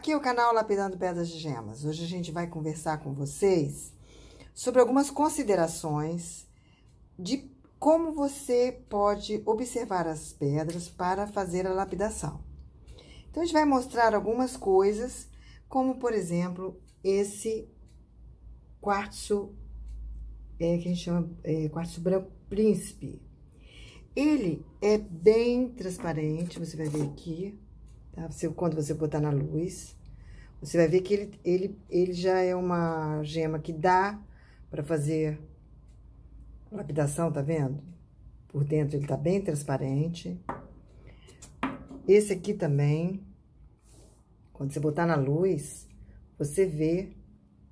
Aqui é o canal Lapidando Pedras de Gemas. Hoje a gente vai conversar com vocês sobre algumas considerações de como você pode observar as pedras para fazer a lapidação. Então, a gente vai mostrar algumas coisas, como, por exemplo, esse quartzo é, que a gente chama é, quartzo branco príncipe. Ele é bem transparente, você vai ver aqui, tá? Você, quando você botar na luz, você vai ver que ele, ele, ele já é uma gema que dá para fazer lapidação, tá vendo? Por dentro ele tá bem transparente. Esse aqui também, quando você botar na luz, você vê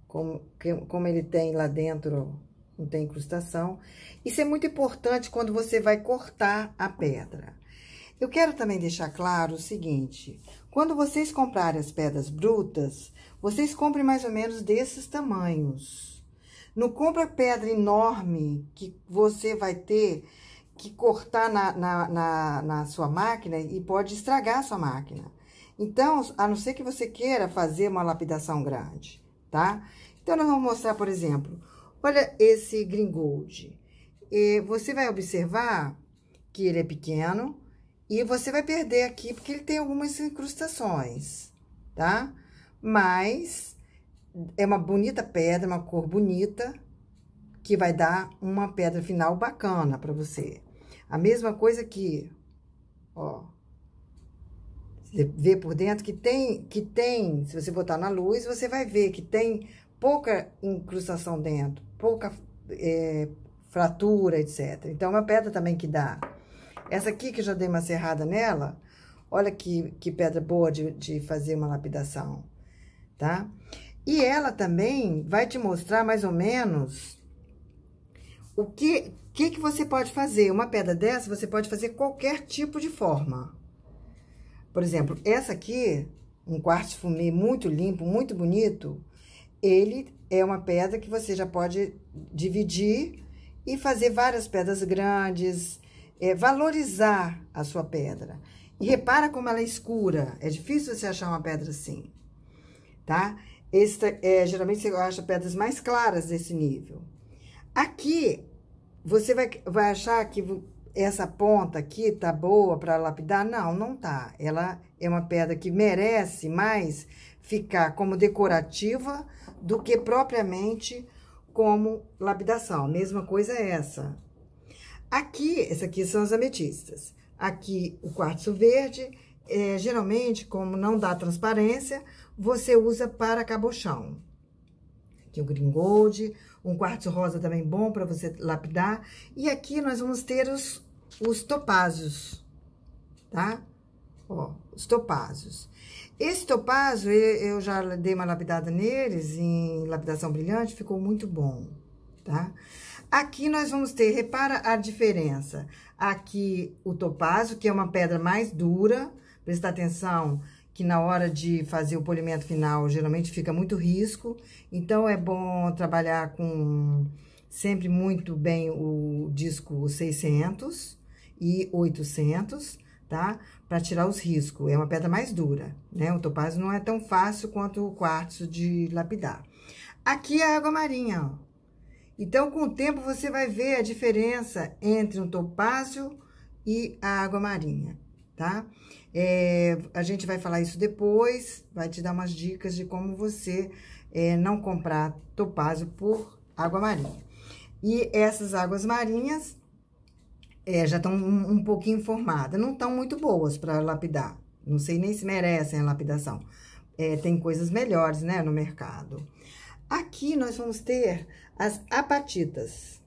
como, como ele tem lá dentro, não tem incrustação. Isso é muito importante quando você vai cortar a pedra. Eu quero também deixar claro o seguinte: quando vocês comprarem as pedras brutas, vocês comprem mais ou menos desses tamanhos. Não compra pedra enorme que você vai ter que cortar na, na, na, na sua máquina e pode estragar a sua máquina. Então, a não ser que você queira fazer uma lapidação grande, tá? Então, nós vamos mostrar, por exemplo, olha esse Gringold. E você vai observar que ele é pequeno, e você vai perder aqui, porque ele tem algumas incrustações, tá? Mas é uma bonita pedra, uma cor bonita, que vai dar uma pedra final bacana para você. A mesma coisa que, ó. Você vê por dentro que tem, que tem, se você botar na luz, você vai ver que tem pouca incrustação dentro, pouca é, fratura, etc. Então, é uma pedra também que dá essa aqui que eu já dei uma serrada nela, olha que, que pedra boa de, de fazer uma lapidação, tá? E ela também vai te mostrar mais ou menos o que, que, que você pode fazer. Uma pedra dessa, você pode fazer qualquer tipo de forma. Por exemplo, essa aqui, um quartzo fumê muito limpo, muito bonito, ele é uma pedra que você já pode dividir e fazer várias pedras grandes, é, valorizar a sua pedra. E repara como ela é escura. É difícil você achar uma pedra assim, tá? Esta, é, geralmente você acha pedras mais claras desse nível. Aqui, você vai, vai achar que essa ponta aqui tá boa para lapidar? Não, não tá. Ela é uma pedra que merece mais ficar como decorativa do que propriamente como lapidação. Mesma coisa é essa, Aqui, essa aqui são as ametistas. Aqui, o quartzo verde, é, geralmente, como não dá transparência, você usa para cabochão. Aqui o green gold, um quartzo rosa também bom para você lapidar. E aqui nós vamos ter os, os topázios, tá? Ó, os topázios. Esse topázio, eu já dei uma lapidada neles, em lapidação brilhante, ficou muito bom, tá? Tá? Aqui nós vamos ter, repara a diferença. Aqui o topázio, que é uma pedra mais dura, prestar atenção que na hora de fazer o polimento final, geralmente fica muito risco, então é bom trabalhar com sempre muito bem o disco 600 e 800, tá? Para tirar os riscos, é uma pedra mais dura, né? O topázio não é tão fácil quanto o quartzo de lapidar. Aqui é a água marinha, ó. Então, com o tempo, você vai ver a diferença entre um topázio e a água marinha, tá? É, a gente vai falar isso depois, vai te dar umas dicas de como você é, não comprar topázio por água marinha. E essas águas marinhas é, já estão um, um pouquinho formadas, não estão muito boas para lapidar, não sei nem se merecem a lapidação. É, tem coisas melhores, né, no mercado. Aqui nós vamos ter as apatitas,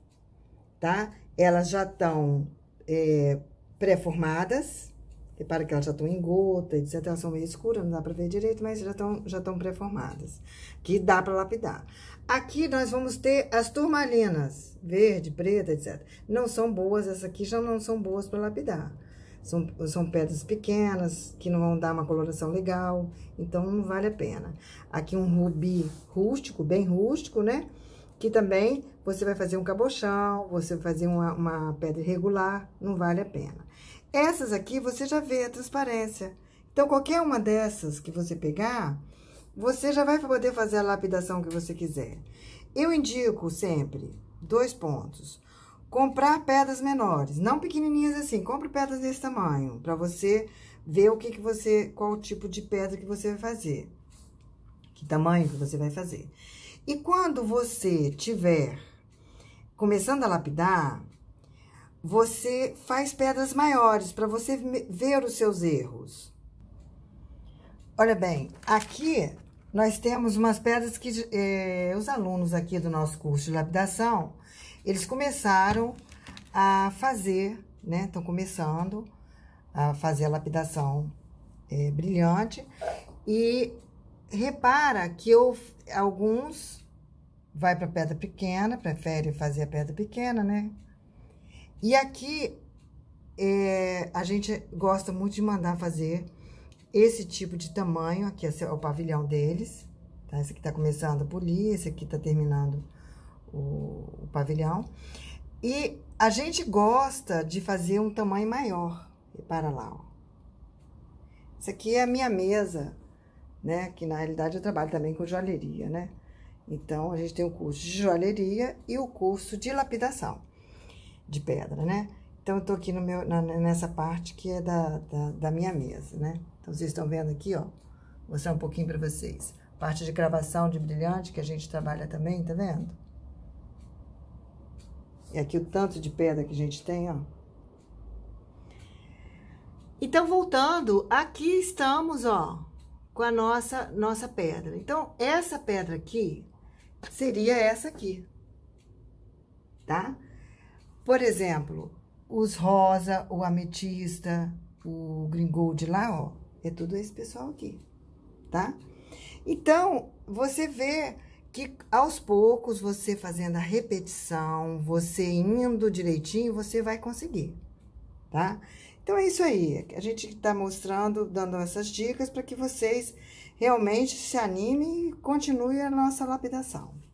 tá? Elas já estão é, pré-formadas. Repara que elas já estão em gota, etc. Elas são meio escuras, não dá para ver direito, mas já estão já estão pré-formadas. Que dá para lapidar. Aqui nós vamos ter as turmalinas, verde, preta, etc. Não são boas, essas aqui já não são boas para lapidar. São, são pedras pequenas, que não vão dar uma coloração legal, então não vale a pena. Aqui um rubi rústico, bem rústico, né? Que também você vai fazer um cabochão, você vai fazer uma, uma pedra irregular, não vale a pena. Essas aqui você já vê a transparência. Então, qualquer uma dessas que você pegar, você já vai poder fazer a lapidação que você quiser. Eu indico sempre dois pontos. Comprar pedras menores, não pequenininhas assim, compre pedras desse tamanho, para você ver o que que você, qual tipo de pedra que você vai fazer. Que tamanho que você vai fazer. E quando você tiver começando a lapidar, você faz pedras maiores para você ver os seus erros. Olha bem, aqui nós temos umas pedras que eh, os alunos aqui do nosso curso de lapidação, eles começaram a fazer, né? Estão começando a fazer a lapidação é, brilhante. E repara que eu, alguns vai para pedra pequena, prefere fazer a pedra pequena, né? E aqui é, a gente gosta muito de mandar fazer esse tipo de tamanho, aqui é o pavilhão deles, tá? Esse aqui tá começando a polir, esse aqui tá terminando o, o pavilhão. E a gente gosta de fazer um tamanho maior. Repara lá, ó. Isso aqui é a minha mesa, né? Que na realidade eu trabalho também com joalheria, né? Então, a gente tem o curso de joalheria e o curso de lapidação de pedra, né? Então, eu tô aqui no meu, na, nessa parte que é da, da, da minha mesa, né? Então, vocês estão vendo aqui, ó. Vou mostrar um pouquinho para vocês. Parte de cravação de brilhante que a gente trabalha também, tá vendo? E aqui o tanto de pedra que a gente tem, ó. Então, voltando, aqui estamos, ó, com a nossa, nossa pedra. Então, essa pedra aqui seria essa aqui, tá? Por exemplo, os rosa, o ametista, o gringold lá, ó, é tudo esse pessoal aqui, tá? Então, você vê que aos poucos você fazendo a repetição, você indo direitinho, você vai conseguir, tá? Então é isso aí. A gente está mostrando, dando essas dicas para que vocês realmente se animem e continuem a nossa lapidação.